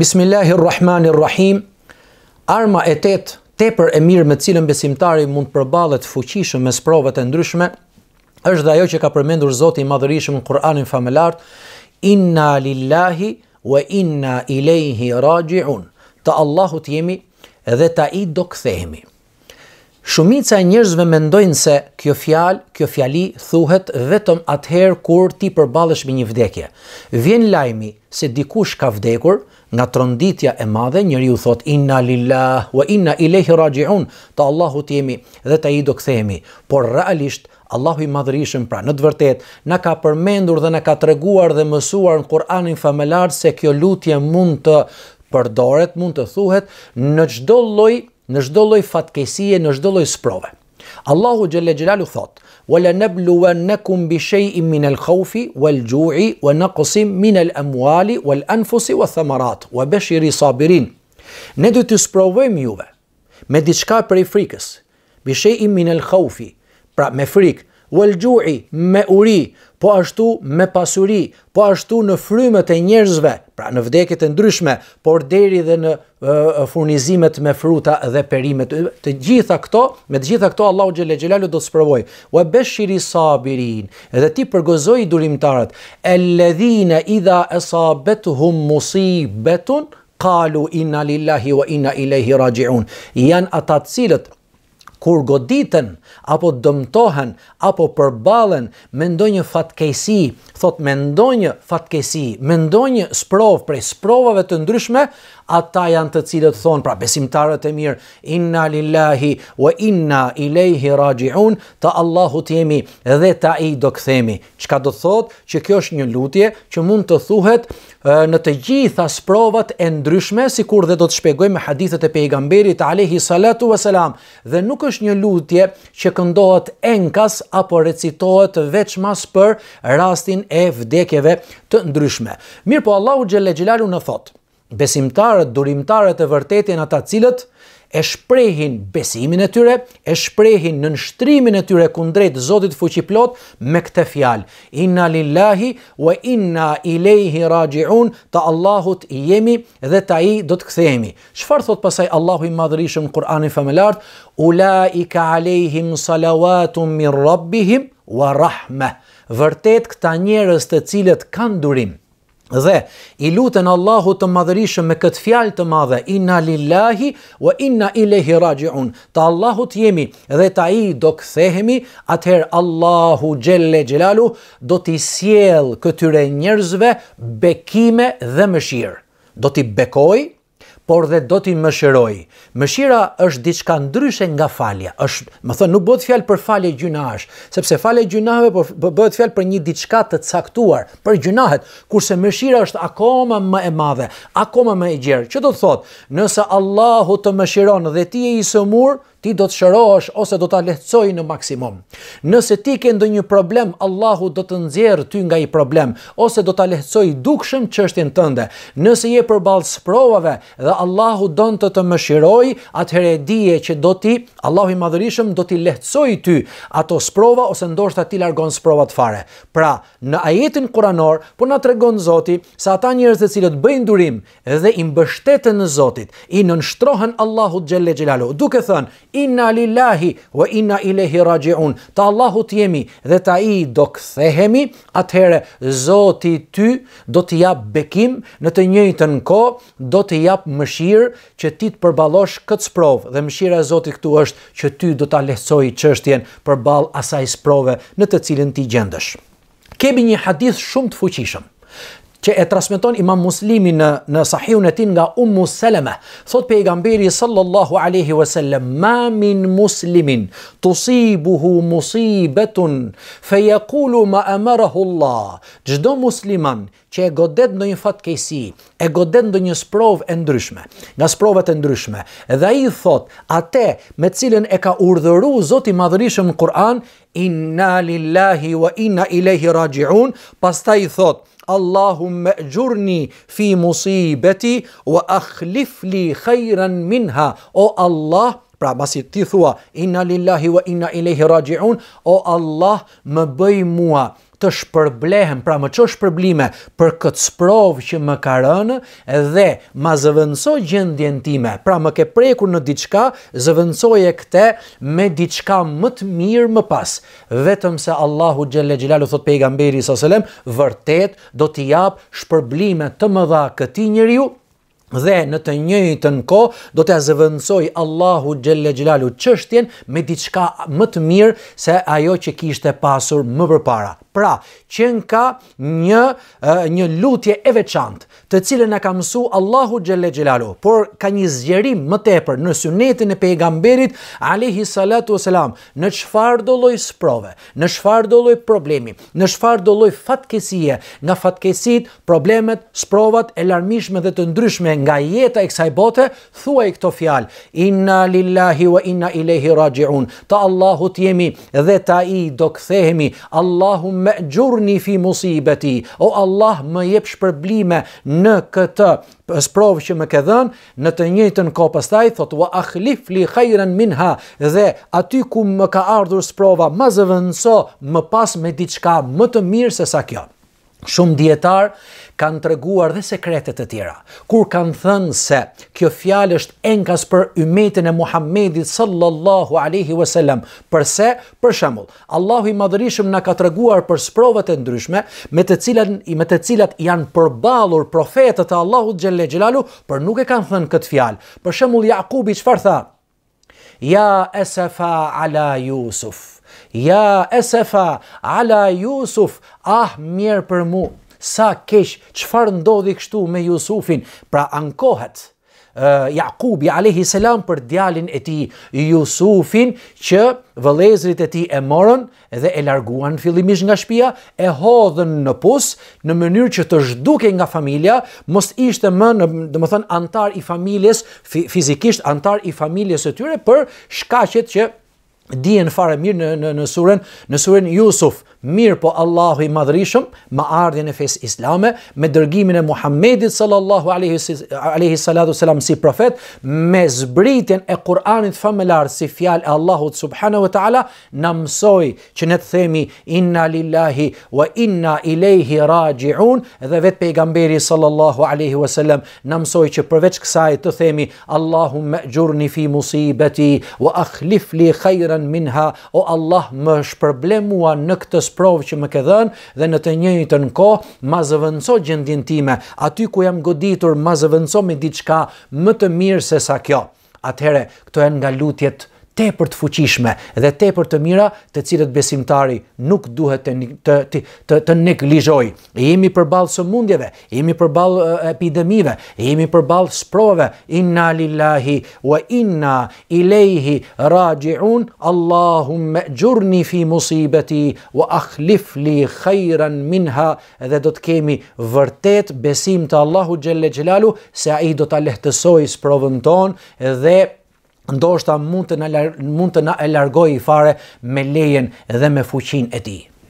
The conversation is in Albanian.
Bismillahirrahmanirrahim, arma e tet, tepër e mirë me cilën besimtari mund të përballet fuqishëm me provat e ndryshme, është dhe ajo që ka përmendur Zoti i Madhërisëm në Kur'anin famëlar, inna lillahi wa inna ilayhi raji'un. Te Allahu ti jemi dhe te ai do kthehemi. Shumica e njerëzve mendojnë se kjo fjalë, kjo fjali thuhet vetëm atëherë kur ti përballesh me një vdekje. Vjen lajmi, se dikush ka vdekur nga tronditja e madhe, njëri u thot, inna lillah, wa inna i lehi rajiun, ta Allahu t'jemi dhe ta i do këthemi, por realisht, Allahu i madhërishëm pra, në të vërtet, në ka përmendur dhe në ka të reguar dhe mësuar në Kur'anin familar se kjo lutje mund të përdoret, mund të thuhet në gjdo loj, në gjdo loj fatkesie, në gjdo loj sprove. Allahu xhelle xhelalu thot: "Wa lanabluwannakum bi min al-khawfi wal-ju'i wa naqsim min al-amwali wal-anfusi wath-thamarat wa bashiri sabirin." Ne do të sprovojmë juve me diçka prej frikës, bi min al-khawfi, pra me frikë, Walgjuhi me uri, po ashtu me pasuri, po ashtu në frymet e njerëzve, pra në vdeket e ndryshme, por deri dhe në furnizimet me fruta dhe perimet. Të gjitha këto, me të gjitha këto, Allahu Gjele xhelalu do të sprovoj. Ua beshiri sabirin, edhe ti përgozoj i durimtarët, e idha esabet hum qalu kalu inna lillahi wa inna ilaihi rajiun. Janë ata cilët, kur goditen, apo dëmtohen, apo përbalen, me ndonjë fatkesi, thot me ndonjë fatkesi, me ndonjë sprovë prej sprovave të ndryshme, ata janë të cilët thonë, pra besimtarët e mirë, inna lillahi, wa inna i raji'un, ta unë, Allahu t'jemi dhe ta i do këthemi. Qka do thot, që kjo është një lutje, që mund të thuhet në të gjitha sprovat e ndryshme, si kur dhe do të shpegoj me hadithet e pejgamberit, alayhi salatu vë dhe nuk është një lutje që këndohet enkas apo recitohet veç mas për rastin e vdekjeve të ndryshme. Mirë po Allahu Gjellegjilaru në thotë, besimtarët, durimtarët e vërtetjen ata cilët, e shprehin besimin e tyre, e shprehin në nështrimin e tyre kundrejt Zotit Fuqiplot me këte fjal. Inna lillahi wa inna i lehi rajiun ta Allahut i jemi dhe ta i do të këthejemi. Shfarë thot pasaj Allahu i madhërishëm Kur'an i familart? Ula i ka alejhim salavatum mi rabbihim wa rahme. Vërtet këta njerës të cilët kanë durim, Dhe i lutën Allahu të madhërishëm me këtë fjalë të madhe, inna lillahi wa inna ilehi raji'un, ta Allahu të jemi dhe ta i do këthehemi, atëherë Allahu gjelle gjelalu do t'i sjell këtyre njerëzve bekime dhe mëshirë. Do t'i bekojë, por dhe do t'i mëshiroj. Mëshira është diçka ndryshe nga falja. Ës, më thënë, nuk bëhet fjalë për falje gjunash, sepse falje gjunave po, po bëhet fjalë për një diçka të caktuar, për gjunahet, kurse mëshira është akoma më e madhe, akoma më e gjerë. Që do të thotë, nëse Allahu të mëshiron dhe ti e i sëmur, ti do të shërohesh ose do ta lehtësoj në maksimum. Nëse ti ke ndonjë problem, Allahu do të nxjerr ty nga ai problem ose do ta lehtësoj dukshëm çështjen tënde. Nëse je përballë sprovave dhe Allahu don të të mëshiroj, atëherë e di që do ti, Allahu i Madhërisëm do ti lehtësoj ty ato sprova ose ndoshta ti largon sprova të fare. Pra, në ajetin kuranor po na tregon Zoti se ata njerëz të cilët bëjnë durim dhe i mbështeten në Zotin, i nënshtrohen Allahut xhelle xhelalu. Duke thënë inna lillahi wa inna ilahi raji'un. Te Allahu jemi dhe te ai do kthehemi, atëherë Zoti ty do të jap bekim në të njëjtën kohë, do të jap mëshirë që ti të përballosh këtë sprov dhe mëshira e Zotit këtu është që ty do ta lehtësoj çështjen përball asaj sprove në të cilën ti gjendesh. Kemi një hadith shumë të fuqishëm që e transmeton Imam Muslimi në në Sahihun e tij nga Ummu Salama, thot pejgamberi sallallahu alaihi wasallam: "Ma min muslimin tusibuhu musibatan fiqulu ma amarahu Allah." Çdo musliman që e godet ndonjë fatkeqësi, e godet ndonjë sprovë e ndryshme, nga sprovat e ndryshme, dhe ai thot: "Atë me cilën e ka urdhëruar Zoti i Madhërisëm në Kur'an, inna lillahi wa inna ilaihi raji'un." Pastaj thot: اللهم اجرني في مصيبتي واخلف لي خيرا منها او الله pra pasi ti thua inna lillahi wa inna ilaihi rajiun o Allah më bëj mua të shpërblehem, pra më qo shpërblime për këtë sprovë që më ka rënë dhe ma zëvënsoj gjendjen time, pra më ke prekur në diçka, zëvënsoj e këte me diçka më të mirë më pas. Vetëm se Allahu Gjelle Gjilalu thot pejgamberi sëselem, vërtet do t'i japë shpërblime të më dha këti njëri dhe në të njëjtën kohë do të zëvendësoj Allahu xhelle xhelalu çështjen me diçka më të mirë se ajo që kishte pasur më përpara. Pra, qen ka një një lutje e veçantë të cilën e ka mësu Allahu Gjelle Gjelalu, por ka një zgjerim më tepër në sunetin e pejgamberit, alihi salatu selam, në qfar doloj sprove, në qfar doloj problemi, në qfar doloj fatkesie, nga fatkesit, problemet, sprovat, e larmishme dhe të ndryshme nga jeta e kësaj bote, thua i këto fjal, inna lillahi wa inna i lehi rajiun, ta Allahu t'jemi dhe ta i do këthehemi, Allahu me gjurni fi musibeti, o Allah me jep shpërblime në në këtë sprovë që më ke dhënë, në të njëjtën kohë pastaj thotë wa akhlif li khayran minha, dhe aty ku më ka ardhur sprova, më zëvendëso më pas me diçka më të mirë se sa kjo. Shumë djetar kanë të reguar dhe sekretet të tjera, kur kanë thënë se kjo fjallë është enkas për ymetin e Muhammedit sallallahu alaihi wasallam, përse, për shemull, Allahu i madhërishëm në ka të reguar për sprovët e ndryshme, me të cilat, me të cilat janë përbalur profetet e Allahu të gjelle por për nuk e kanë thënë këtë fjallë, për shemull, Jakubi që farë tha, Ja, asafa ala, Jusuf. Ja, esefa, ala Jusuf, ah, mirë për mu. Sa kesh, qëfar ndodhi kështu me Jusufin? Pra ankohet, Jakubi a.s. për djalin e ti Jusufin, që vëlezrit e ti e morën edhe e larguan fillimish nga shpia, e hodhen në pus, në mënyrë që të zhduke nga familia, mos ishte më në, dhe më thënë, antar i familjes, fizikisht antar i familjes e tyre, për shkashet që dijen fare mirë në në në surën në surën Yusuf mirë po Allahu i madhërishëm, me ardhjën e fesë islame, me dërgimin e Muhammedit sallallahu alaihi salatu selam si profet, me zbritjen e Kur'anit famëlar si fjalë e Allahut subhanahu wa taala, na mësoi që ne të themi inna lillahi wa inna ileyhi raji'un dhe vetë pejgamberi sallallahu alaihi wasallam na mësoi që përveç kësaj të themi Allahumma ajurni fi musibati wa akhlifli li khayran minha o Allah më shpërblem mua në këtë provë që më ke dhënë dhe në të njëjtën kohë ma zëvendëso gjendjen time. Aty ku jam goditur, ma zëvendëso me diçka më të mirë se sa kjo. Atëherë, këto janë nga lutjet te për të fuqishme dhe te për të mira të cilët besimtari nuk duhet të, të, të, të, neglizhoj. jemi përballë sëmundjeve, së mundjeve, jemi përballë epidemive, jemi përballë balë sprove, inna lillahi wa inna i raji'un. Allahumma unë, me gjurni fi musibeti wa akhlif li khajran minha dhe do të kemi vërtet besim të Allahu Gjelle Gjelalu se a i do të lehtësoj sprove në tonë dhe ndoshta mund të na mund të na e largojë fare me lejen dhe me fuqinë e tij.